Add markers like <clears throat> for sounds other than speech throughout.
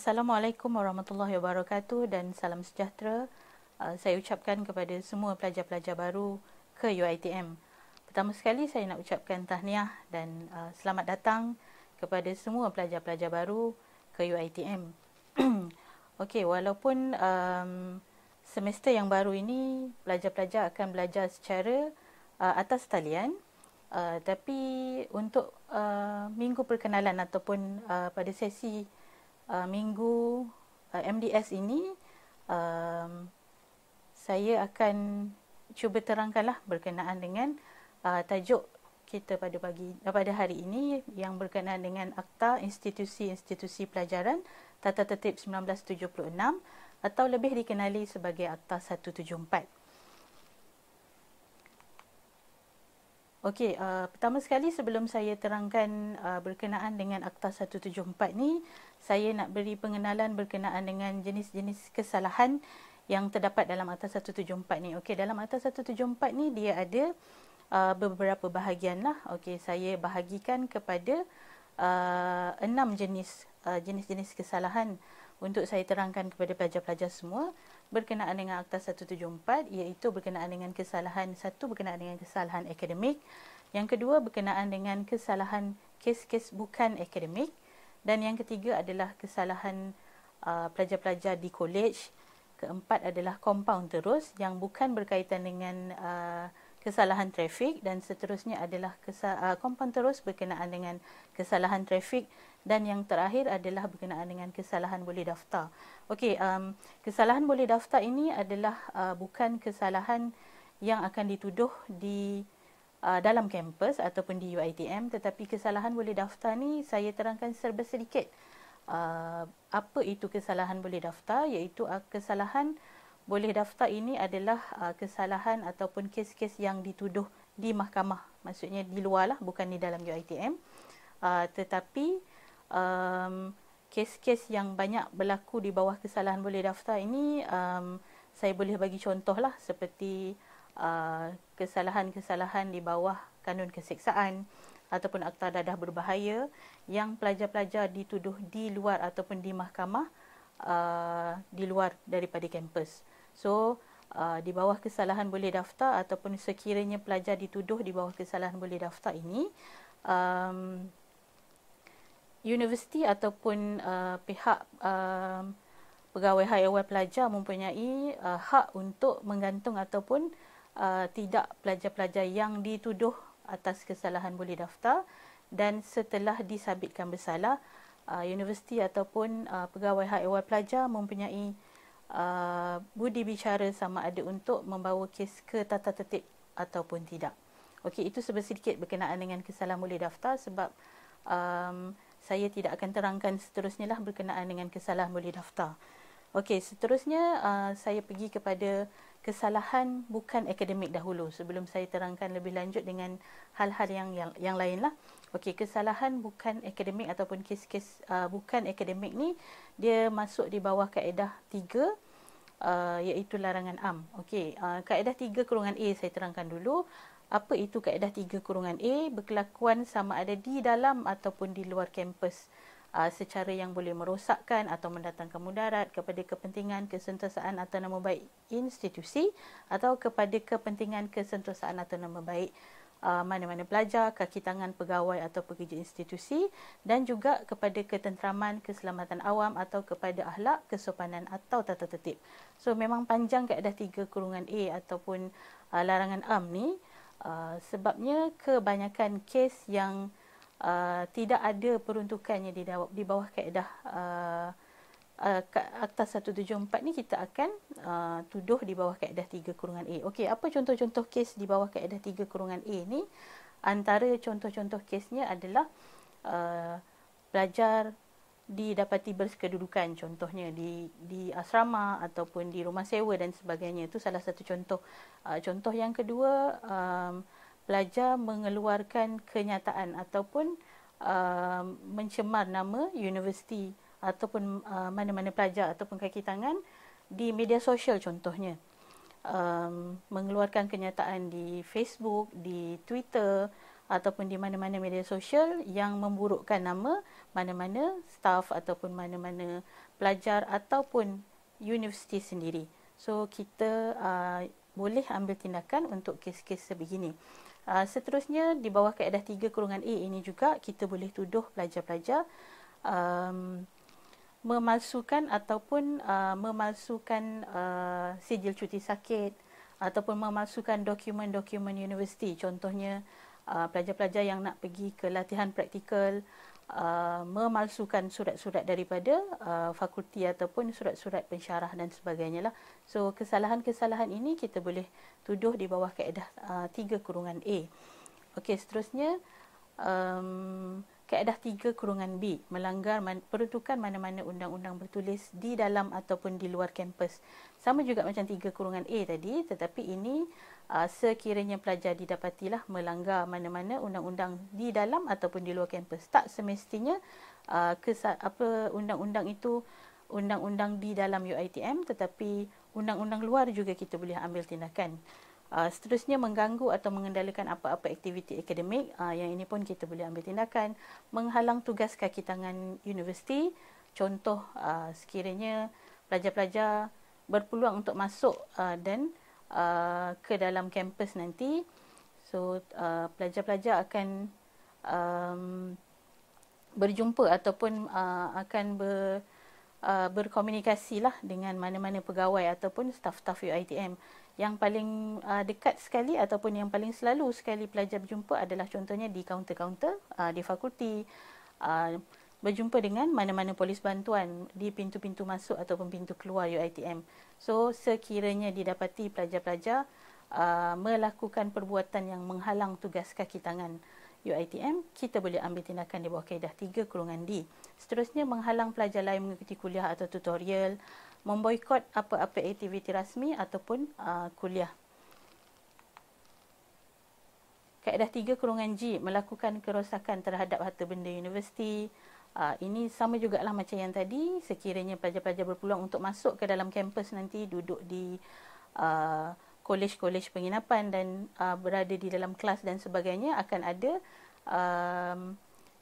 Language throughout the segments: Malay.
Assalamualaikum warahmatullahi wabarakatuh dan salam sejahtera. Ah, saya ucapkan kepada semua pelajar-pelajar baru ke UiTM. Pertama sekali saya nak ucapkan tahniah dan ah, selamat datang kepada semua pelajar-pelajar baru ke UiTM. <clears throat> Okey, walaupun um, semester yang baru ini pelajar-pelajar akan belajar secara uh, atas talian, uh, tapi untuk uh, minggu perkenalan ataupun uh, pada sesi uh, minggu uh, MDS ini um, saya akan cuba terangkanlah berkenaan dengan uh, tajuk kita pada pagi uh, pada hari ini yang berkenaan dengan akta institusi-institusi pelajaran tata tertib 1976 atau lebih dikenali sebagai akta 174. Okey, uh, pertama sekali sebelum saya terangkan uh, berkenaan dengan Akta 174 ni, saya nak beri pengenalan berkenaan dengan jenis-jenis kesalahan yang terdapat dalam Akta 174 ni. Okey, dalam Akta 174 ni dia ada uh, beberapa bahagian lah. Okey, saya bahagikan kepada uh, enam jenis uh, jenis-jenis kesalahan untuk saya terangkan kepada pelajar-pelajar semua berkenaan dengan Akta 174 iaitu berkenaan dengan kesalahan satu berkenaan dengan kesalahan akademik, yang kedua berkenaan dengan kesalahan kes-kes bukan akademik dan yang ketiga adalah kesalahan uh, pelajar-pelajar di kolej, keempat adalah compound terus yang bukan berkaitan dengan uh, kesalahan trafik dan seterusnya adalah kesa- uh, compound terus berkenaan dengan kesalahan trafik dan yang terakhir adalah berkenaan dengan kesalahan boleh daftar. Okey, um, kesalahan boleh daftar ini adalah uh, bukan kesalahan yang akan dituduh di uh, dalam kampus ataupun di UiTM, tetapi kesalahan boleh daftar ni saya terangkan serba sedikit uh, apa itu kesalahan boleh daftar, iaitu uh, kesalahan boleh daftar ini adalah uh, kesalahan ataupun kes-kes yang dituduh di mahkamah, maksudnya di luar lah, bukan di dalam UiTM, uh, tetapi um, kes-kes yang banyak berlaku di bawah kesalahan boleh daftar ini um, saya boleh bagi contoh lah seperti uh, kesalahan-kesalahan di bawah kanun keseksaan ataupun akta dadah berbahaya yang pelajar-pelajar dituduh di luar ataupun di mahkamah uh, di luar daripada kampus. So uh, di bawah kesalahan boleh daftar ataupun sekiranya pelajar dituduh di bawah kesalahan boleh daftar ini um, universiti ataupun uh, pihak uh, pegawai haiwan pelajar mempunyai uh, hak untuk menggantung ataupun uh, tidak pelajar-pelajar yang dituduh atas kesalahan boleh daftar dan setelah disabitkan bersalah uh, universiti ataupun uh, pegawai haiwan pelajar mempunyai uh, budi bicara sama ada untuk membawa kes ke tata tertib ataupun tidak. Okey itu sedikit berkenaan dengan kesalahan boleh daftar sebab um, saya tidak akan terangkan seterusnya lah berkenaan dengan kesalahan boleh daftar. Okey, seterusnya uh, saya pergi kepada kesalahan bukan akademik dahulu sebelum saya terangkan lebih lanjut dengan hal-hal yang yang, yang lain lah. Okey, kesalahan bukan akademik ataupun kes-kes uh, bukan akademik ni dia masuk di bawah kaedah tiga, uh, iaitu larangan am. Okey, uh, kaedah tiga kurungan A saya terangkan dulu apa itu kaedah 3 kurungan A berkelakuan sama ada di dalam ataupun di luar kampus uh, secara yang boleh merosakkan atau mendatangkan mudarat kepada kepentingan kesentosaan atau nama baik institusi atau kepada kepentingan kesentosaan atau nama baik ah, mana-mana pelajar, kaki tangan pegawai atau pekerja institusi dan juga kepada ketenteraman, keselamatan awam atau kepada ahlak, kesopanan atau tata tertib. So memang panjang kaedah 3 kurungan A ataupun uh, larangan am ni Uh, sebabnya kebanyakan kes yang uh, tidak ada peruntukannya di, daw- di bawah kaedah uh, uh, Akta 174 ni kita akan uh, tuduh di bawah kaedah 3 kurungan A. Okey, apa contoh-contoh kes di bawah kaedah 3 kurungan A ni? Antara contoh-contoh kesnya adalah uh, pelajar didapati berkedudukan contohnya di di asrama ataupun di rumah sewa dan sebagainya itu salah satu contoh uh, contoh yang kedua um, pelajar mengeluarkan kenyataan ataupun uh, mencemar nama universiti ataupun uh, mana-mana pelajar ataupun kaki tangan di media sosial contohnya um, mengeluarkan kenyataan di Facebook di Twitter ataupun di mana-mana media sosial yang memburukkan nama mana-mana staff ataupun mana-mana pelajar ataupun universiti sendiri. So kita uh, boleh ambil tindakan untuk kes-kes sebegini. Uh, seterusnya di bawah kaedah 3 kurungan A ini juga kita boleh tuduh pelajar-pelajar um, memalsukan ataupun uh, memalsukan uh, sijil cuti sakit ataupun memalsukan dokumen-dokumen universiti contohnya Uh, pelajar-pelajar yang nak pergi ke latihan praktikal uh, memalsukan surat-surat daripada uh, fakulti ataupun surat-surat pensyarah dan sebagainya lah. So kesalahan-kesalahan ini kita boleh tuduh di bawah kaedah uh, 3 kurungan A. Okey, seterusnya um, kaedah 3 kurungan B melanggar man, peruntukan mana-mana undang-undang bertulis di dalam ataupun di luar kampus. Sama juga macam 3 kurungan A tadi tetapi ini uh, sekiranya pelajar didapatilah melanggar mana-mana undang-undang di dalam ataupun di luar kampus. Tak semestinya uh, kes, apa undang-undang itu undang-undang di dalam UiTM tetapi undang-undang luar juga kita boleh ambil tindakan uh, seterusnya mengganggu atau mengendalikan apa-apa aktiviti akademik uh, yang ini pun kita boleh ambil tindakan menghalang tugas kaki tangan universiti contoh uh, sekiranya pelajar-pelajar berpeluang untuk masuk uh, dan uh, ke dalam kampus nanti so uh, pelajar-pelajar akan um, berjumpa ataupun uh, akan ber uh, berkomunikasilah dengan mana-mana pegawai ataupun staf-staf UiTM yang paling uh, dekat sekali ataupun yang paling selalu sekali pelajar berjumpa adalah contohnya di kaunter-kaunter uh, di fakulti uh, berjumpa dengan mana-mana polis bantuan di pintu-pintu masuk ataupun pintu keluar UiTM. So sekiranya didapati pelajar-pelajar uh, melakukan perbuatan yang menghalang tugas kaki tangan UiTM, kita boleh ambil tindakan di bawah kaedah 3 kurungan D. Seterusnya menghalang pelajar lain mengikuti kuliah atau tutorial memboikot apa-apa aktiviti rasmi ataupun uh, kuliah. Kaedah 3 kurungan G, melakukan kerosakan terhadap harta benda universiti. Uh, ini sama jugalah macam yang tadi, sekiranya pelajar-pelajar berpeluang untuk masuk ke dalam kampus nanti duduk di uh, kolej-kolej uh, penginapan dan uh, berada di dalam kelas dan sebagainya akan ada uh,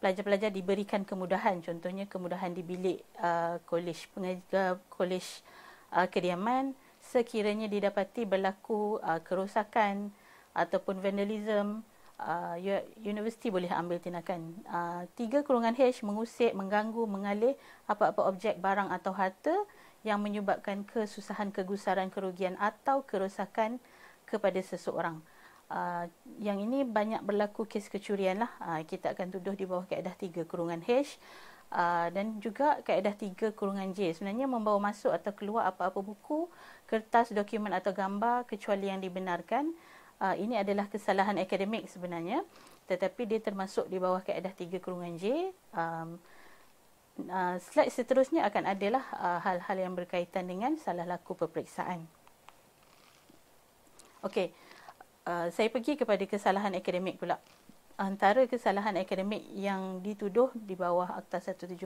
pelajar-pelajar diberikan kemudahan contohnya kemudahan di bilik uh, kolej uh, kolej uh, kediaman sekiranya didapati berlaku uh, kerosakan ataupun vandalism uh, universiti boleh ambil tindakan uh, tiga kurungan H mengusik mengganggu mengalih apa-apa objek barang atau harta yang menyebabkan kesusahan kegusaran kerugian atau kerosakan kepada seseorang. Ah, yang ini banyak berlaku kes kecurian lah. Uh, kita akan tuduh di bawah kaedah 3 kurungan H uh, dan juga kaedah 3 kurungan J. Sebenarnya membawa masuk atau keluar apa-apa buku, kertas, dokumen atau gambar kecuali yang dibenarkan. Uh, ini adalah kesalahan akademik sebenarnya tetapi dia termasuk di bawah kaedah 3 kurungan J. Um, uh, slide seterusnya akan adalah uh, hal-hal yang berkaitan dengan salah laku peperiksaan. Okey. Uh, saya pergi kepada kesalahan akademik pula. Antara kesalahan akademik yang dituduh di bawah Akta 174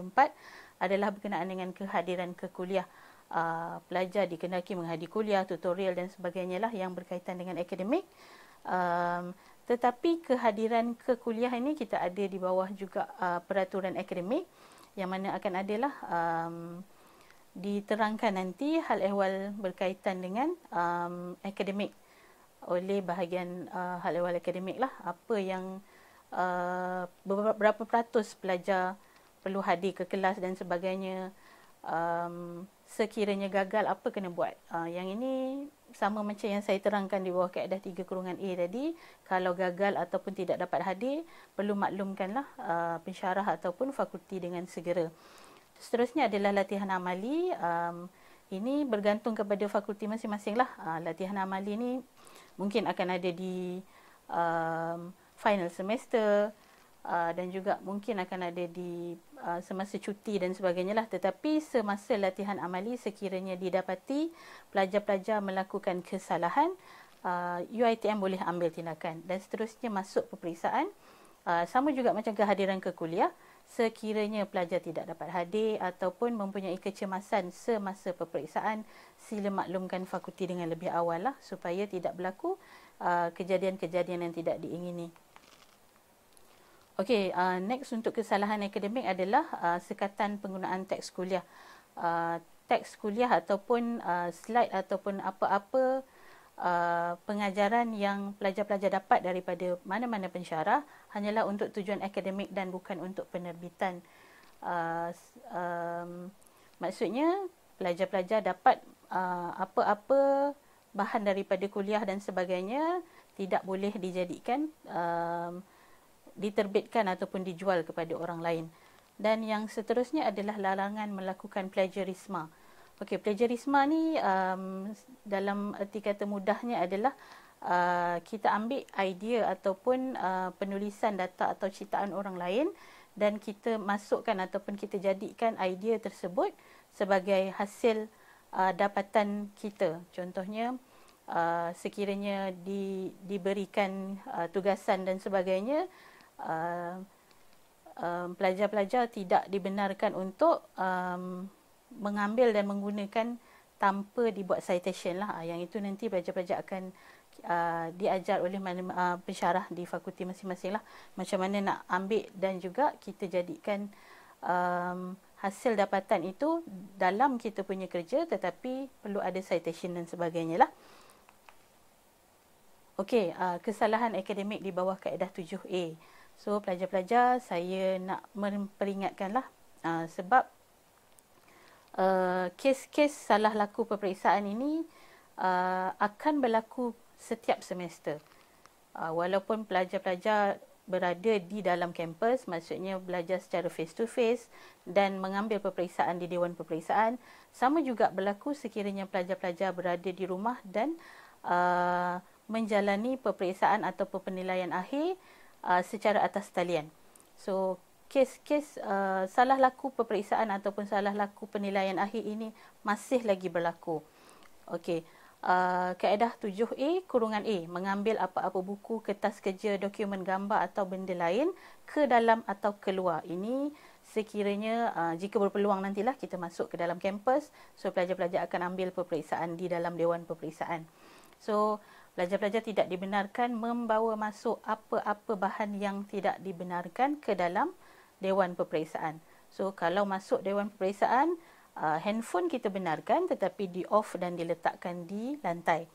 adalah berkenaan dengan kehadiran ke kuliah. Uh, pelajar dikenaki menghadiri kuliah, tutorial dan sebagainya lah yang berkaitan dengan akademik. Um, tetapi kehadiran ke kuliah ini kita ada di bawah juga uh, peraturan akademik yang mana akan adalah um, diterangkan nanti hal ehwal berkaitan dengan um, akademik oleh bahagian uh, hal ehwal akademik lah apa yang uh, berapa peratus pelajar perlu hadir ke kelas dan sebagainya um, sekiranya gagal apa kena buat uh, yang ini sama macam yang saya terangkan di bawah kaedah 3 kurungan A tadi kalau gagal ataupun tidak dapat hadir perlu maklumkanlah uh, pensyarah ataupun fakulti dengan segera seterusnya adalah latihan amali um, ini bergantung kepada fakulti masing-masing lah. Uh, latihan amali ini mungkin akan ada di um, final semester uh, dan juga mungkin akan ada di uh, semasa cuti dan sebagainya lah tetapi semasa latihan amali sekiranya didapati pelajar-pelajar melakukan kesalahan uh, UiTM boleh ambil tindakan dan seterusnya masuk peperiksaan uh, sama juga macam kehadiran ke kuliah sekiranya pelajar tidak dapat hadir ataupun mempunyai kecemasan semasa peperiksaan sila maklumkan fakulti dengan lebih awal lah supaya tidak berlaku uh, kejadian-kejadian yang tidak diingini. Okey, uh, next untuk kesalahan akademik adalah uh, sekatan penggunaan teks kuliah. Uh, teks kuliah ataupun uh, slide ataupun apa-apa uh, pengajaran yang pelajar-pelajar dapat daripada mana-mana pensyarah hanyalah untuk tujuan akademik dan bukan untuk penerbitan. Uh, um, maksudnya pelajar-pelajar dapat uh, apa-apa bahan daripada kuliah dan sebagainya tidak boleh dijadikan um, diterbitkan ataupun dijual kepada orang lain. Dan yang seterusnya adalah larangan melakukan plagiarisma. Okey, plagiarisma ni um, dalam erti kata mudahnya adalah uh, kita ambil idea ataupun uh, penulisan data atau citaan orang lain dan kita masukkan ataupun kita jadikan idea tersebut sebagai hasil uh, dapatan kita. Contohnya uh, sekiranya di, diberikan uh, tugasan dan sebagainya uh, um, pelajar-pelajar tidak dibenarkan untuk um, mengambil dan menggunakan tanpa dibuat citation lah. Ah, yang itu nanti pelajar-pelajar akan uh, diajar oleh mana, uh, pensyarah di fakulti masing-masing lah. Macam mana nak ambil dan juga kita jadikan um, hasil dapatan itu dalam kita punya kerja tetapi perlu ada citation dan sebagainya lah. Okey, uh, kesalahan akademik di bawah kaedah 7A. So, pelajar-pelajar, saya nak memperingatkanlah uh, sebab uh, eh, kes-kes salah laku peperiksaan ini uh, akan berlaku setiap semester. Uh, walaupun pelajar-pelajar berada di dalam kampus, maksudnya belajar secara face to face dan mengambil peperiksaan di dewan peperiksaan, sama juga berlaku sekiranya pelajar-pelajar berada di rumah dan uh, menjalani peperiksaan atau penilaian akhir uh, secara atas talian. So kes-kes uh, salah laku peperiksaan ataupun salah laku penilaian akhir ini masih lagi berlaku. Okey. Uh, kaedah 7A kurungan A mengambil apa-apa buku, kertas kerja, dokumen gambar atau benda lain ke dalam atau keluar. Ini sekiranya uh, jika berpeluang nantilah kita masuk ke dalam kampus, so pelajar-pelajar akan ambil peperiksaan di dalam dewan peperiksaan. So pelajar-pelajar tidak dibenarkan membawa masuk apa-apa bahan yang tidak dibenarkan ke dalam dewan peperiksaan. So kalau masuk dewan peperiksaan, uh, handphone kita benarkan tetapi di off dan diletakkan di lantai.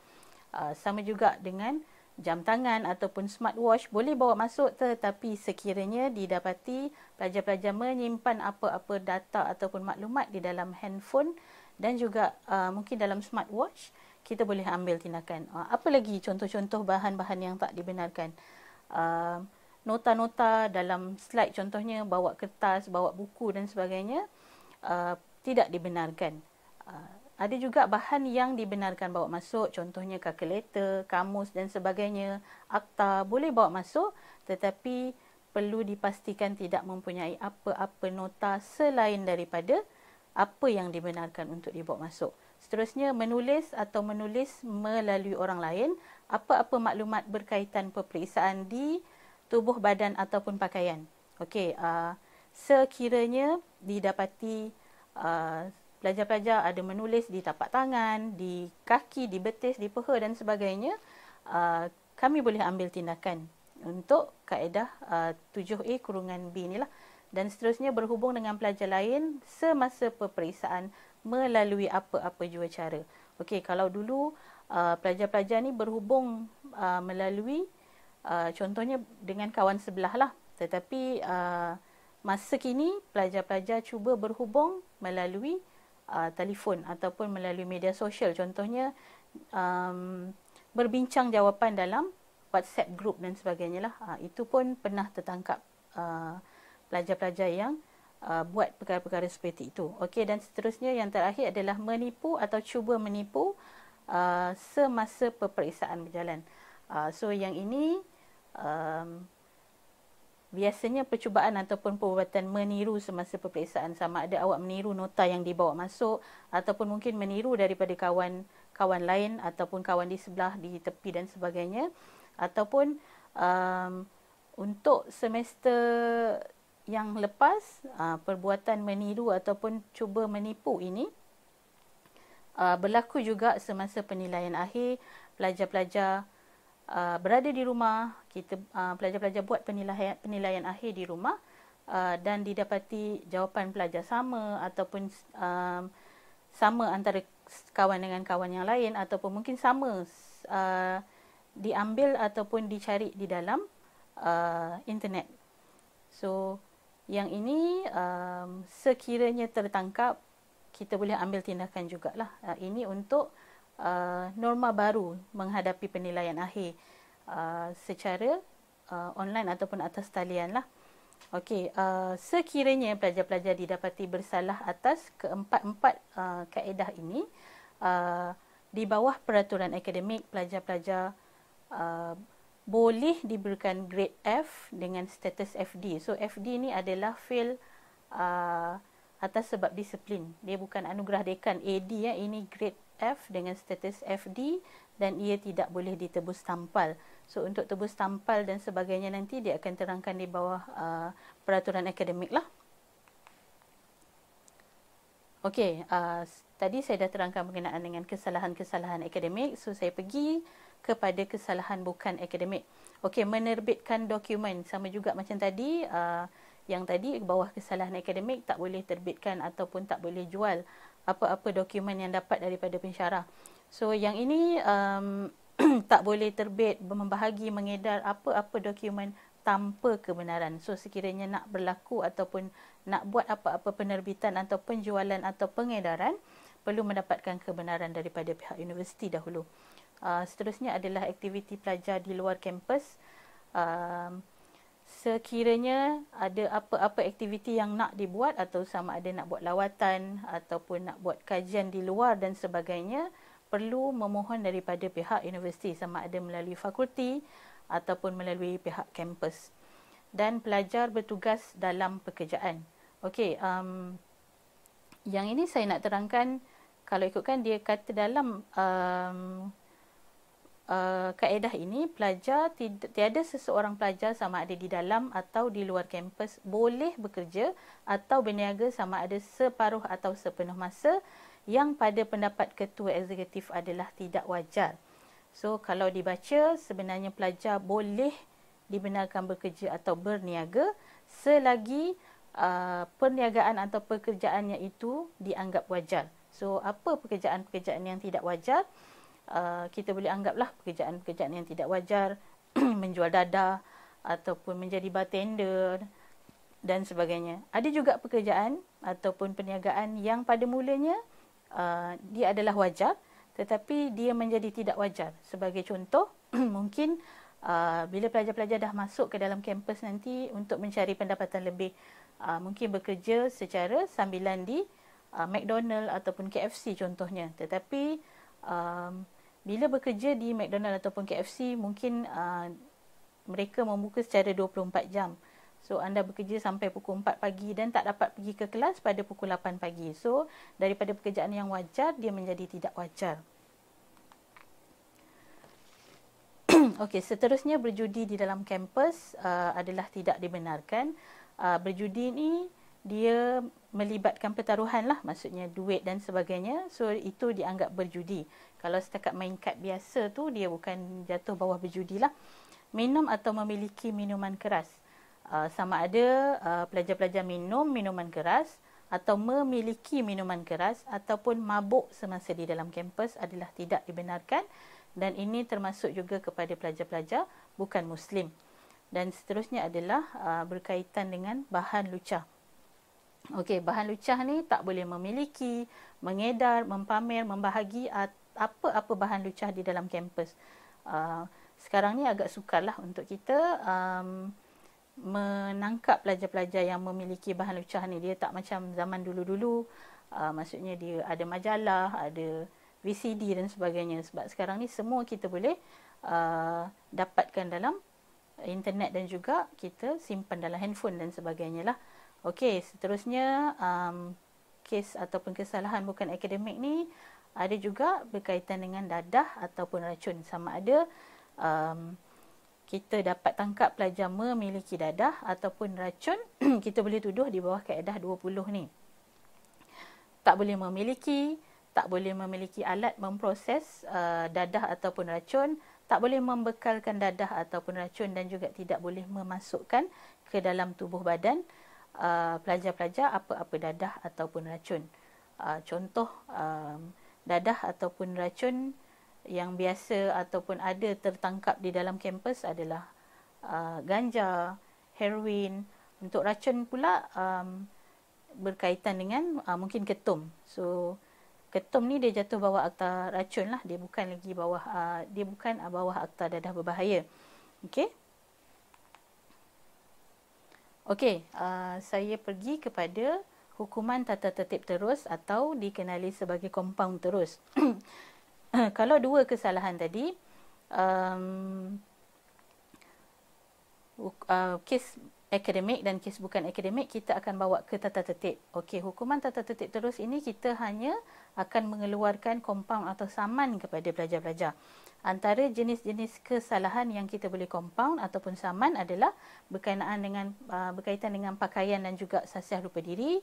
Uh, sama juga dengan jam tangan ataupun smartwatch boleh bawa masuk tetapi sekiranya didapati pelajar-pelajar menyimpan apa-apa data ataupun maklumat di dalam handphone dan juga uh, mungkin dalam smartwatch kita boleh ambil tindakan. Uh, apa lagi contoh-contoh bahan-bahan yang tak dibenarkan? Uh, nota-nota dalam slide contohnya bawa kertas, bawa buku dan sebagainya uh, tidak dibenarkan. Uh, ada juga bahan yang dibenarkan bawa masuk contohnya kalkulator, kamus dan sebagainya, akta boleh bawa masuk tetapi perlu dipastikan tidak mempunyai apa-apa nota selain daripada apa yang dibenarkan untuk dibawa masuk. Seterusnya menulis atau menulis melalui orang lain apa-apa maklumat berkaitan peperiksaan di tubuh badan ataupun pakaian. Okey, uh, sekiranya didapati uh, pelajar-pelajar ada menulis di tapak tangan, di kaki, di betis, di peha dan sebagainya, uh, kami boleh ambil tindakan untuk kaedah uh, 7A kurungan B inilah. Dan seterusnya berhubung dengan pelajar lain semasa peperiksaan melalui apa-apa jua cara. Okey, kalau dulu uh, pelajar-pelajar ni berhubung uh, melalui Uh, contohnya dengan kawan sebelah lah. Tetapi uh, masa kini pelajar-pelajar cuba berhubung melalui uh, telefon ataupun melalui media sosial. Contohnya um, berbincang jawapan dalam WhatsApp group dan sebagainya lah. Uh, itu pun pernah tertangkap uh, pelajar-pelajar yang uh, buat perkara-perkara seperti itu. Okey dan seterusnya yang terakhir adalah menipu atau cuba menipu uh, semasa peperiksaan berjalan. Uh, so yang ini um, biasanya percubaan ataupun perubatan meniru semasa peperiksaan sama ada awak meniru nota yang dibawa masuk ataupun mungkin meniru daripada kawan kawan lain ataupun kawan di sebelah di tepi dan sebagainya ataupun um, untuk semester yang lepas uh, perbuatan meniru ataupun cuba menipu ini uh, berlaku juga semasa penilaian akhir pelajar-pelajar Uh, berada di rumah, kita uh, pelajar-pelajar buat penilaian penilaian akhir di rumah uh, dan didapati jawapan pelajar sama ataupun um, sama antara kawan dengan kawan yang lain ataupun mungkin sama diambil ataupun dicari di dalam internet. So yang ini um, sekiranya tertangkap kita boleh ambil tindakan jugalah. Uh, ini untuk uh, norma baru menghadapi penilaian akhir uh, secara uh, online ataupun atas talian lah. Okey, uh, sekiranya pelajar-pelajar didapati bersalah atas keempat-empat uh, kaedah ini, uh, di bawah peraturan akademik, pelajar-pelajar uh, boleh diberikan grade F dengan status FD. So, FD ni adalah fail uh, atas sebab disiplin. Dia bukan anugerah dekan AD, ya. Eh, ini grade F dengan status FD dan ia tidak boleh ditebus tampal. So untuk tebus tampal dan sebagainya nanti dia akan terangkan di bawah uh, peraturan akademik lah. Okey, uh, tadi saya dah terangkan berkenaan dengan kesalahan-kesalahan akademik. So saya pergi kepada kesalahan bukan akademik. Okey, menerbitkan dokumen sama juga macam tadi uh, yang tadi bawah kesalahan akademik tak boleh terbitkan ataupun tak boleh jual apa-apa dokumen yang dapat daripada pensyarah. So yang ini um, <clears throat> tak boleh terbit membahagi mengedar apa-apa dokumen tanpa kebenaran. So sekiranya nak berlaku ataupun nak buat apa-apa penerbitan atau penjualan atau pengedaran perlu mendapatkan kebenaran daripada pihak universiti dahulu. Uh, seterusnya adalah aktiviti pelajar di luar kampus. Uh, sekiranya ada apa-apa aktiviti yang nak dibuat atau sama ada nak buat lawatan ataupun nak buat kajian di luar dan sebagainya perlu memohon daripada pihak universiti sama ada melalui fakulti ataupun melalui pihak kampus dan pelajar bertugas dalam pekerjaan. Okey, um, yang ini saya nak terangkan kalau ikutkan dia kata dalam um, Eh, kaedah ini pelajar tiada seseorang pelajar sama ada di dalam atau di luar kampus boleh bekerja atau berniaga sama ada separuh atau sepenuh masa yang pada pendapat ketua eksekutif adalah tidak wajar. So kalau dibaca sebenarnya pelajar boleh dibenarkan bekerja atau berniaga selagi uh, perniagaan atau pekerjaannya itu dianggap wajar. So apa pekerjaan-pekerjaan yang tidak wajar? uh, kita boleh anggaplah pekerjaan-pekerjaan yang tidak wajar <clears throat> menjual dada ataupun menjadi bartender dan sebagainya. Ada juga pekerjaan ataupun perniagaan yang pada mulanya uh, dia adalah wajar tetapi dia menjadi tidak wajar. Sebagai contoh, <clears throat> mungkin uh, bila pelajar-pelajar dah masuk ke dalam kampus nanti untuk mencari pendapatan lebih, uh, mungkin bekerja secara sambilan di uh, McDonald's ataupun KFC contohnya. Tetapi um, bila bekerja di McDonald's ataupun KFC mungkin uh, mereka membuka secara 24 jam. So anda bekerja sampai pukul 4 pagi dan tak dapat pergi ke kelas pada pukul 8 pagi. So daripada pekerjaan yang wajar dia menjadi tidak wajar. <clears throat> Okey, seterusnya berjudi di dalam kampus uh, adalah tidak dibenarkan. Uh, berjudi ni dia melibatkan pertaruhan lah maksudnya duit dan sebagainya so itu dianggap berjudi kalau setakat main kad biasa tu dia bukan jatuh bawah berjudi lah minum atau memiliki minuman keras uh, sama ada uh, pelajar-pelajar minum minuman keras atau memiliki minuman keras ataupun mabuk semasa di dalam kampus adalah tidak dibenarkan dan ini termasuk juga kepada pelajar-pelajar bukan muslim dan seterusnya adalah uh, berkaitan dengan bahan lucah Okey, bahan lucah ni tak boleh memiliki, mengedar, mempamer, membahagi apa-apa bahan lucah di dalam kampus. Uh, sekarang ni agak sukarlah untuk kita um, menangkap pelajar-pelajar yang memiliki bahan lucah ni. Dia tak macam zaman dulu-dulu. Uh, maksudnya dia ada majalah, ada VCD dan sebagainya. Sebab sekarang ni semua kita boleh uh, dapatkan dalam internet dan juga kita simpan dalam handphone dan sebagainya lah. Okey, seterusnya um, kes ataupun kesalahan bukan akademik ni ada juga berkaitan dengan dadah ataupun racun sama ada um, kita dapat tangkap pelajar memiliki dadah ataupun racun <clears throat> kita boleh tuduh di bawah kaedah 20 ni tak boleh memiliki tak boleh memiliki alat memproses uh, dadah ataupun racun tak boleh membekalkan dadah ataupun racun dan juga tidak boleh memasukkan ke dalam tubuh badan uh, pelajar-pelajar apa-apa dadah ataupun racun. Uh, contoh um, dadah ataupun racun yang biasa ataupun ada tertangkap di dalam kampus adalah uh, ganja, heroin. Untuk racun pula um, berkaitan dengan uh, mungkin ketum. So ketum ni dia jatuh bawah akta racun lah. Dia bukan lagi bawah uh, dia bukan bawah akta dadah berbahaya. Okay. Okey, uh, saya pergi kepada hukuman tata tertib terus atau dikenali sebagai compound terus. <clears throat> Kalau dua kesalahan tadi, um, uh, kes akademik dan kes bukan akademik, kita akan bawa ke tata tertib. Okey, hukuman tata tertib terus ini kita hanya akan mengeluarkan compound atau saman kepada pelajar-pelajar. Antara jenis-jenis kesalahan yang kita boleh compound ataupun saman adalah berkaitan dengan uh, berkaitan dengan pakaian dan juga sasiah rupa diri,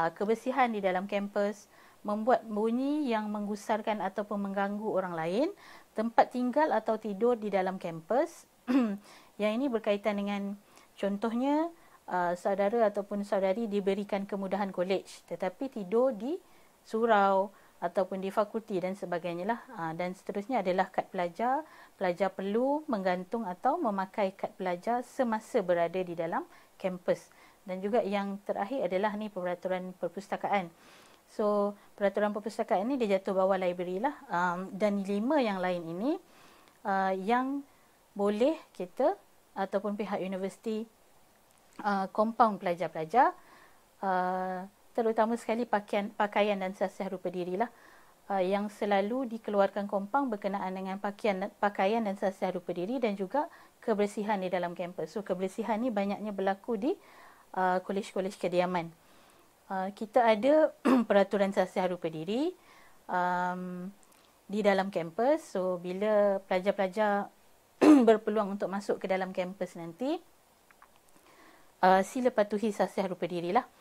uh, kebersihan di dalam kampus, membuat bunyi yang menggusarkan ataupun mengganggu orang lain, tempat tinggal atau tidur di dalam kampus. <clears throat> yang ini berkaitan dengan contohnya uh, saudara ataupun saudari diberikan kemudahan college tetapi tidur di surau ataupun di fakulti dan sebagainya lah. Ah, dan seterusnya adalah kad pelajar. Pelajar perlu menggantung atau memakai kad pelajar semasa berada di dalam kampus. Dan juga yang terakhir adalah ni peraturan perpustakaan. So peraturan perpustakaan ini dia jatuh bawah library lah. Ah, dan lima yang lain ini ah, yang boleh kita ataupun pihak universiti compound pelajar-pelajar terutama sekali pakaian pakaian dan sasih rupa dirilah uh, yang selalu dikeluarkan kompang berkenaan dengan pakaian pakaian dan sasih rupa diri dan juga kebersihan di dalam kampus. So kebersihan ni banyaknya berlaku di uh, kolej-kolej kediaman. Uh, kita ada <clears throat> peraturan sasih rupa diri um, di dalam kampus. So bila pelajar-pelajar <clears throat> berpeluang untuk masuk ke dalam kampus nanti uh, sila patuhi sasih rupa dirilah. lah.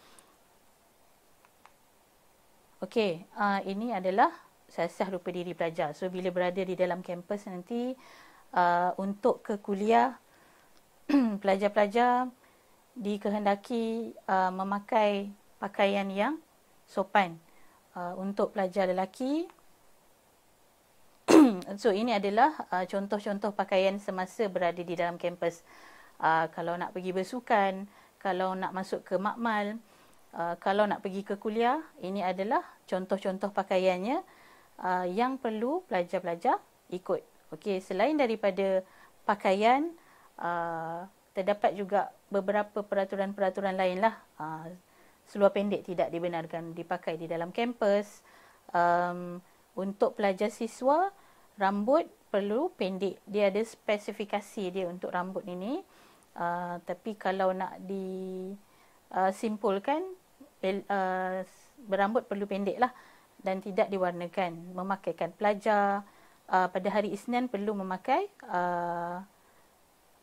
Okey, uh, ini adalah sasah rupa diri pelajar. So bila berada di dalam kampus nanti uh, untuk ke kuliah <clears throat> pelajar-pelajar dikehendaki uh, memakai pakaian yang sopan. Uh, untuk pelajar lelaki <clears throat> So ini adalah uh, contoh-contoh pakaian semasa berada di dalam kampus. Uh, kalau nak pergi bersukan, kalau nak masuk ke makmal, Uh, kalau nak pergi ke kuliah, ini adalah contoh-contoh pakaiannya uh, yang perlu pelajar-pelajar ikut. Okey, selain daripada pakaian, uh, terdapat juga beberapa peraturan-peraturan lainlah. Uh, seluar pendek tidak dibenarkan dipakai di dalam kampus. Um, untuk pelajar siswa, rambut perlu pendek. Dia ada spesifikasi dia untuk rambut ini. Uh, tapi kalau nak disimpulkan. uh, Eh, berambut perlu pendek lah dan tidak diwarnakan. Memakaikan pelajar eh, pada hari Isnin perlu memakai eh,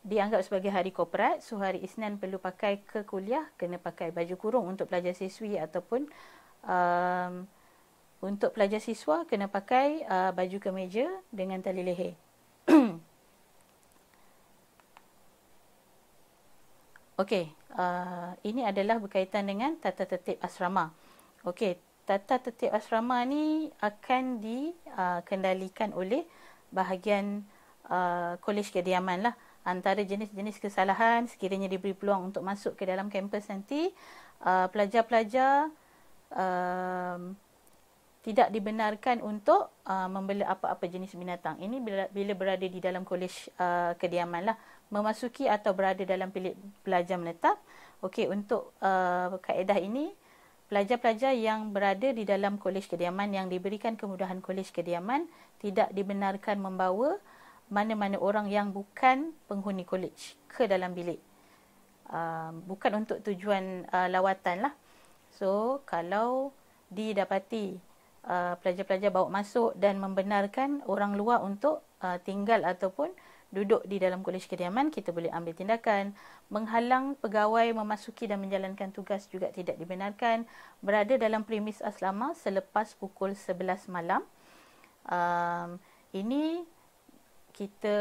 dianggap sebagai hari korporat. So hari Isnin perlu pakai ke kuliah, kena pakai baju kurung untuk pelajar siswi ataupun untuk pelajar siswa kena pakai baju kemeja dengan tali leher. <clears throat> Okey, uh, ini adalah berkaitan dengan tata tertib asrama. Okey, tata tertib asrama ni akan dikendalikan uh, oleh bahagian uh, kolej kediaman lah. Antara jenis-jenis kesalahan sekiranya diberi peluang untuk masuk ke dalam kampus nanti, uh, pelajar-pelajar uh, uh, tidak dibenarkan untuk uh, membela apa-apa jenis binatang. Ini bila, bila berada di dalam kolej uh, kediaman lah memasuki atau berada dalam bilik pelajar menetap. Okey, untuk uh, kaedah ini, pelajar-pelajar yang berada di dalam kolej kediaman yang diberikan kemudahan kolej kediaman tidak dibenarkan membawa mana-mana orang yang bukan penghuni kolej ke dalam bilik. Uh, bukan untuk tujuan uh, lawatan lah. So, kalau didapati uh, pelajar-pelajar bawa masuk dan membenarkan orang luar untuk uh, tinggal ataupun duduk di dalam kolej kediaman kita boleh ambil tindakan menghalang pegawai memasuki dan menjalankan tugas juga tidak dibenarkan berada dalam premis asrama selepas pukul 11 malam um, ini kita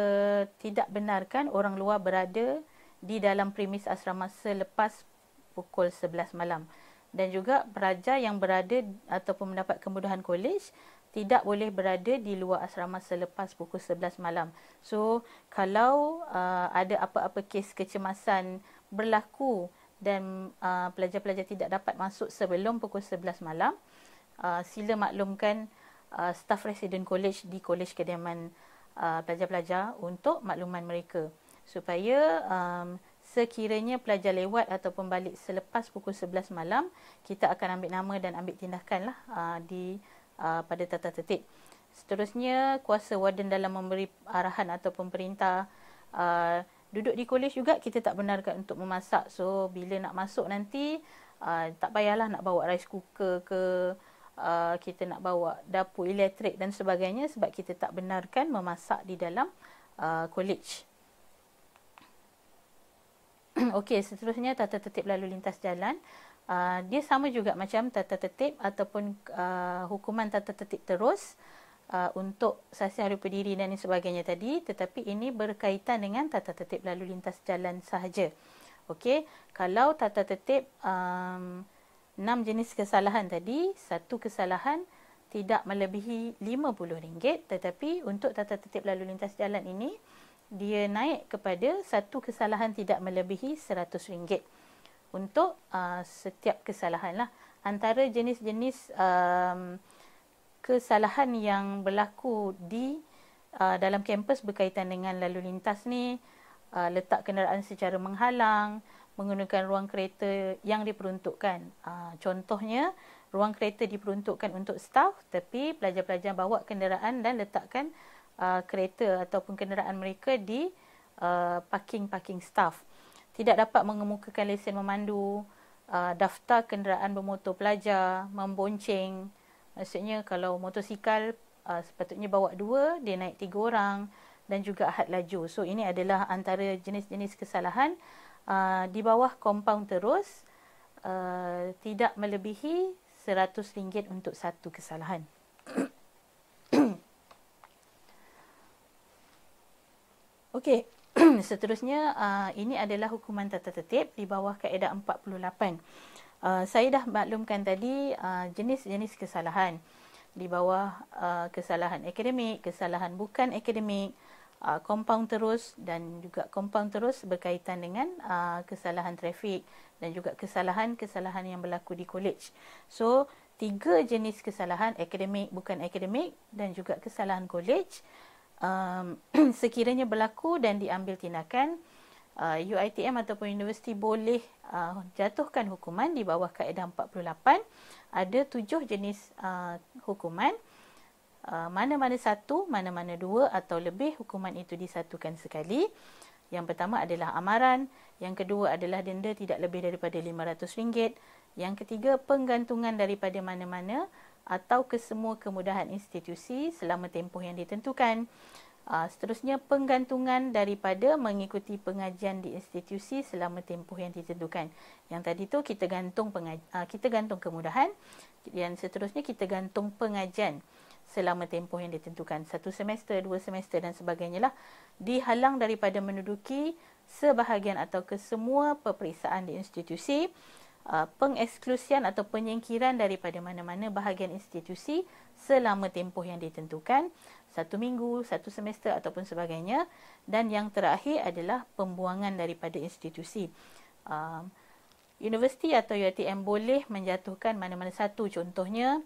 tidak benarkan orang luar berada di dalam premis asrama selepas pukul 11 malam dan juga pelajar yang berada ataupun mendapat kemudahan kolej tidak boleh berada di luar asrama selepas pukul 11 malam. So, kalau uh, ada apa-apa kes kecemasan berlaku dan uh, pelajar-pelajar tidak dapat masuk sebelum pukul 11 malam, uh, sila maklumkan uh, staff resident college di college kediaman uh, pelajar-pelajar untuk makluman mereka supaya um, sekiranya pelajar lewat ataupun balik selepas pukul 11 malam kita akan ambil nama dan ambil tindakan lah uh, di uh, pada tata tertib. Seterusnya, kuasa warden dalam memberi arahan atau pemerintah uh, duduk di kolej juga kita tak benarkan untuk memasak. So, bila nak masuk nanti, uh, tak payahlah nak bawa rice cooker ke uh, kita nak bawa dapur elektrik dan sebagainya sebab kita tak benarkan memasak di dalam uh, kolej. <clears throat> Okey, seterusnya tata tertib lalu lintas jalan uh, dia sama juga macam tata tertib ataupun uh, hukuman tata tertib terus uh, untuk saksi hari pendiri dan sebagainya tadi tetapi ini berkaitan dengan tata tertib lalu lintas jalan sahaja okey kalau tata tertib um, enam jenis kesalahan tadi satu kesalahan tidak melebihi RM50 tetapi untuk tata tertib lalu lintas jalan ini dia naik kepada satu kesalahan tidak melebihi RM100 untuk uh, setiap kesalahan lah. Antara jenis-jenis um, kesalahan yang berlaku di uh, dalam kampus berkaitan dengan lalu lintas ni, uh, letak kenderaan secara menghalang, menggunakan ruang kereta yang diperuntukkan. Uh, contohnya, ruang kereta diperuntukkan untuk staf tapi pelajar-pelajar bawa kenderaan dan letakkan uh, kereta ataupun kenderaan mereka di uh, parking-parking staf tidak dapat mengemukakan lesen memandu, uh, daftar kenderaan bermotor pelajar, membonceng. Maksudnya kalau motosikal uh, sepatutnya bawa dua, dia naik tiga orang dan juga had laju. So ini adalah antara jenis-jenis kesalahan uh, di bawah kompaun terus uh, tidak melebihi RM100 untuk satu kesalahan. <coughs> Okey. <clears throat> seterusnya uh, ini adalah hukuman tata tertib di bawah kaedah 48. Uh, saya dah maklumkan tadi uh, jenis-jenis kesalahan di bawah uh, kesalahan akademik, kesalahan bukan akademik, kompaun uh, terus dan juga kompaun terus berkaitan dengan uh, kesalahan trafik dan juga kesalahan-kesalahan yang berlaku di kolej. So, tiga jenis kesalahan akademik, bukan akademik dan juga kesalahan kolej um, <clears throat> sekiranya berlaku dan diambil tindakan, uh, UITM ataupun universiti boleh uh, jatuhkan hukuman di bawah kaedah 48. Ada tujuh jenis uh, hukuman. Uh, mana-mana satu, mana-mana dua atau lebih hukuman itu disatukan sekali. Yang pertama adalah amaran, yang kedua adalah denda tidak lebih daripada RM500, yang ketiga penggantungan daripada mana-mana atau kesemua kemudahan institusi selama tempoh yang ditentukan. Ah, seterusnya, penggantungan daripada mengikuti pengajian di institusi selama tempoh yang ditentukan. Yang tadi tu kita gantung pengaj- ah, kita gantung kemudahan dan seterusnya kita gantung pengajian selama tempoh yang ditentukan. Satu semester, dua semester dan sebagainya lah. Dihalang daripada menduduki sebahagian atau kesemua peperiksaan di institusi Uh, pengeksklusian atau penyingkiran daripada mana-mana bahagian institusi selama tempoh yang ditentukan satu minggu, satu semester ataupun sebagainya dan yang terakhir adalah pembuangan daripada institusi um, universiti atau UTM boleh menjatuhkan mana-mana satu contohnya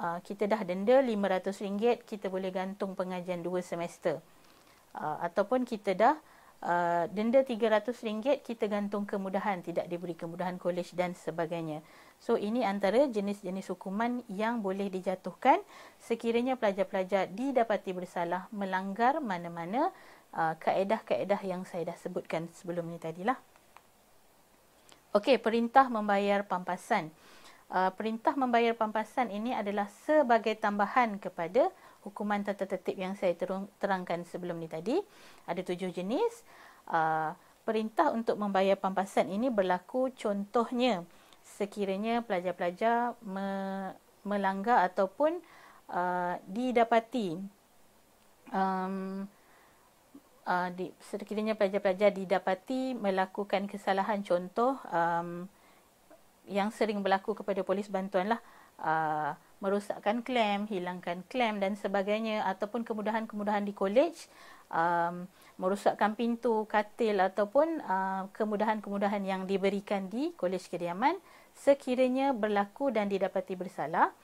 uh, kita dah denda RM500 kita boleh gantung pengajian dua semester uh, ataupun kita dah Uh, denda RM300 kita gantung kemudahan tidak diberi kemudahan kolej dan sebagainya. So ini antara jenis-jenis hukuman yang boleh dijatuhkan sekiranya pelajar-pelajar didapati bersalah melanggar mana-mana uh, kaedah-kaedah yang saya dah sebutkan sebelum ni tadilah. Okey, perintah membayar pampasan. Uh, perintah membayar pampasan ini adalah sebagai tambahan kepada hukuman tata tertib yang saya terangkan sebelum ni tadi ada tujuh jenis uh, perintah untuk membayar pampasan ini berlaku contohnya sekiranya pelajar-pelajar me- melanggar ataupun uh, didapati um, Uh, di, sekiranya pelajar-pelajar didapati melakukan kesalahan contoh um, yang sering berlaku kepada polis bantuan lah uh, merosakkan klem, hilangkan klem dan sebagainya ataupun kemudahan-kemudahan di kolej um, merosakkan pintu, katil ataupun uh, kemudahan-kemudahan yang diberikan di kolej kediaman sekiranya berlaku dan didapati bersalah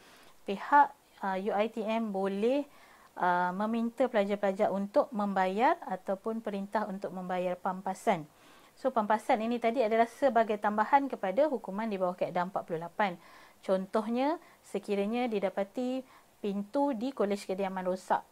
pihak uh, UiTM boleh uh, meminta pelajar-pelajar untuk membayar ataupun perintah untuk membayar pampasan so pampasan ini tadi adalah sebagai tambahan kepada hukuman di bawah Kaedah 48 contohnya sekiranya didapati pintu di kolej kediaman rosak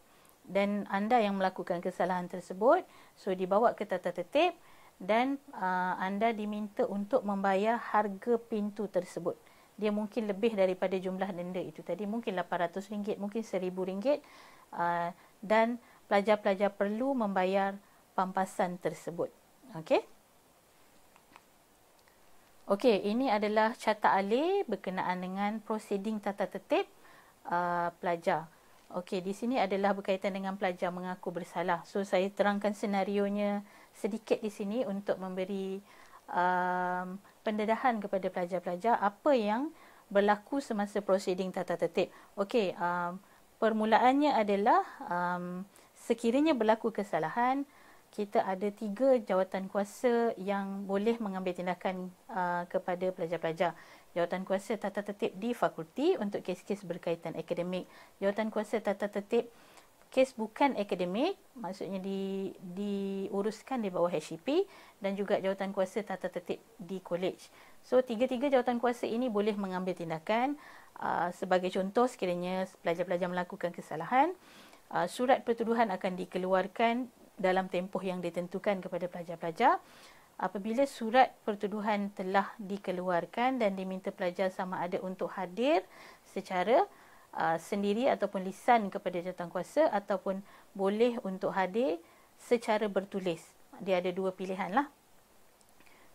dan anda yang melakukan kesalahan tersebut so dibawa ke tata tertib dan uh, anda diminta untuk membayar harga pintu tersebut dia mungkin lebih daripada jumlah denda itu tadi mungkin RM800 mungkin RM1000 uh, dan pelajar-pelajar perlu membayar pampasan tersebut okey Okey, ini adalah carta alih berkenaan dengan proceeding tata tertib uh, pelajar. Okey, di sini adalah berkaitan dengan pelajar mengaku bersalah. So, saya terangkan senarionya sedikit di sini untuk memberi um, pendedahan kepada pelajar-pelajar apa yang berlaku semasa proceeding tata tertib. Okey, um, permulaannya adalah um, sekiranya berlaku kesalahan, kita ada tiga jawatan kuasa yang boleh mengambil tindakan uh, kepada pelajar-pelajar. Jawatan kuasa tata tertib di fakulti untuk kes-kes berkaitan akademik. Jawatan kuasa tata tertib kes bukan akademik, maksudnya di diuruskan di bawah HCP dan juga jawatan kuasa tata tertib di college. So, tiga-tiga jawatan kuasa ini boleh mengambil tindakan. Uh, sebagai contoh, sekiranya pelajar-pelajar melakukan kesalahan, uh, surat pertuduhan akan dikeluarkan dalam tempoh yang ditentukan kepada pelajar-pelajar apabila surat pertuduhan telah dikeluarkan dan diminta pelajar sama ada untuk hadir secara uh, sendiri ataupun lisan kepada jawatankuasa ataupun boleh untuk hadir secara bertulis dia ada dua pilihan lah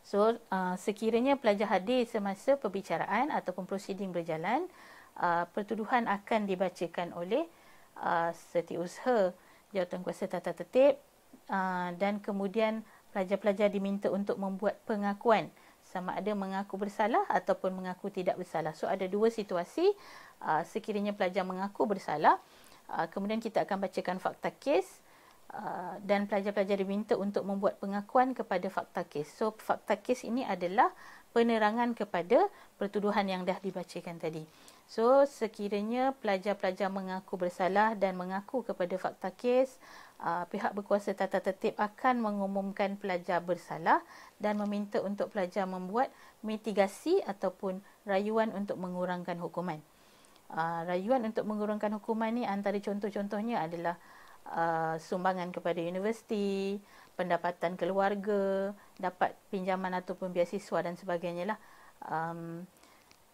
so uh, sekiranya pelajar hadir semasa perbicaraan ataupun prosiding berjalan uh, pertuduhan akan dibacakan oleh uh, setiausaha jawatankuasa tata tertib Ah, dan kemudian pelajar-pelajar diminta untuk membuat pengakuan sama ada mengaku bersalah ataupun mengaku tidak bersalah. So ada dua situasi ah, sekiranya pelajar mengaku bersalah, ah, kemudian kita akan bacakan fakta kes dan pelajar-pelajar diminta untuk membuat pengakuan kepada fakta kes. So fakta kes ini adalah penerangan kepada pertuduhan yang dah dibacakan tadi. So sekiranya pelajar-pelajar mengaku bersalah dan mengaku kepada fakta kes, uh, pihak berkuasa tata tertib akan mengumumkan pelajar bersalah dan meminta untuk pelajar membuat mitigasi ataupun rayuan untuk mengurangkan hukuman. Uh, rayuan untuk mengurangkan hukuman ni antara contoh-contohnya adalah uh, sumbangan kepada universiti, pendapatan keluarga, dapat pinjaman ataupun beasiswa dan sebagainya lah. Um,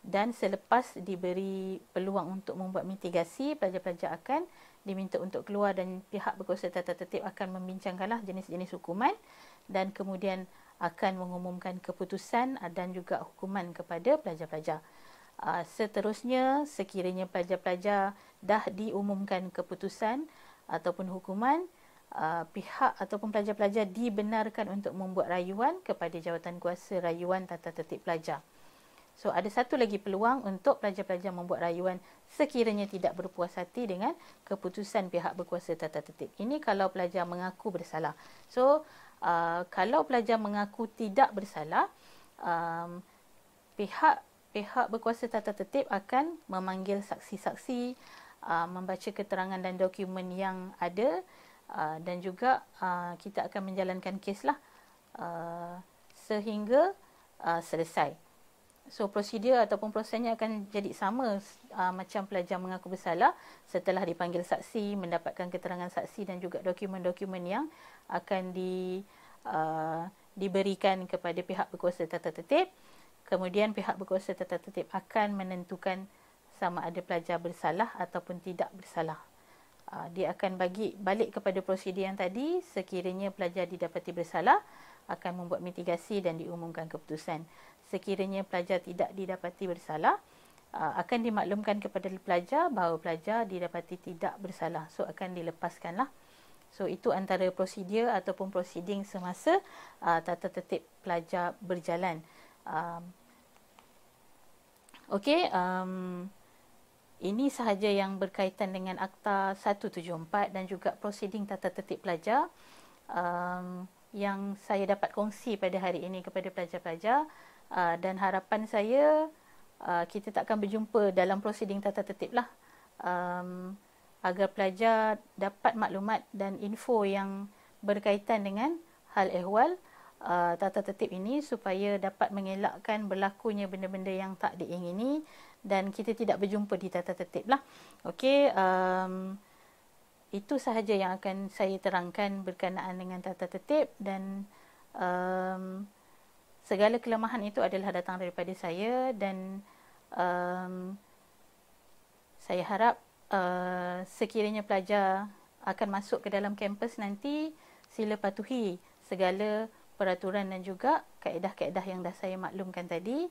dan selepas diberi peluang untuk membuat mitigasi, pelajar-pelajar akan diminta untuk keluar dan pihak berkuasa tata tertib akan membincangkanlah jenis-jenis hukuman dan kemudian akan mengumumkan keputusan ah, dan juga hukuman kepada pelajar-pelajar. Ah, seterusnya, sekiranya pelajar-pelajar dah diumumkan keputusan ataupun hukuman, ah, pihak ataupun pelajar-pelajar dibenarkan untuk membuat rayuan kepada jawatan kuasa rayuan tata tertib pelajar. So ada satu lagi peluang untuk pelajar-pelajar membuat rayuan sekiranya tidak berpuas hati dengan keputusan pihak berkuasa tata tertib. Ini kalau pelajar mengaku bersalah. So uh, kalau pelajar mengaku tidak bersalah, um, pihak pihak berkuasa tata tertib akan memanggil saksi-saksi, uh, membaca keterangan dan dokumen yang ada uh, dan juga uh, kita akan menjalankan kes lah uh, sehingga uh, selesai. So prosedur ataupun prosesnya akan jadi sama uh, macam pelajar mengaku bersalah setelah dipanggil saksi, mendapatkan keterangan saksi dan juga dokumen-dokumen yang akan di uh, diberikan kepada pihak berkuasa tata tertib. Kemudian pihak berkuasa tata tertib akan menentukan sama ada pelajar bersalah ataupun tidak bersalah. Uh, dia akan bagi balik kepada prosedur yang tadi sekiranya pelajar didapati bersalah akan membuat mitigasi dan diumumkan keputusan. Sekiranya pelajar tidak didapati bersalah, uh, akan dimaklumkan kepada pelajar bahawa pelajar didapati tidak bersalah. So, akan dilepaskanlah. So, itu antara prosedur ataupun proceeding semasa uh, tata tertib pelajar berjalan. Um, Okey, um, ini sahaja yang berkaitan dengan Akta 174 dan juga proceeding tata tertib pelajar. Um, yang saya dapat kongsi pada hari ini kepada pelajar-pelajar uh, dan harapan saya uh, kita takkan berjumpa dalam prosiding tata tertib lah um, agar pelajar dapat maklumat dan info yang berkaitan dengan hal ehwal uh, tata tertib ini supaya dapat mengelakkan berlakunya benda-benda yang tak diingini dan kita tidak berjumpa di tata tertib lah. Okay, um, itu sahaja yang akan saya terangkan berkenaan dengan tata tertib dan um, segala kelemahan itu adalah datang daripada saya dan um, saya harap uh, sekiranya pelajar akan masuk ke dalam kampus nanti sila patuhi segala peraturan dan juga kaedah-kaedah yang dah saya maklumkan tadi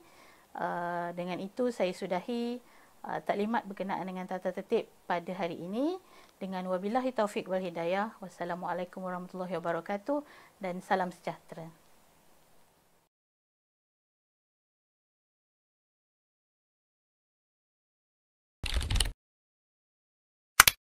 uh, dengan itu saya sudahi Uh, taklimat berkenaan dengan tata tertib pada hari ini dengan wabillahi taufik wal hidayah wassalamualaikum warahmatullahi wabarakatuh dan salam sejahtera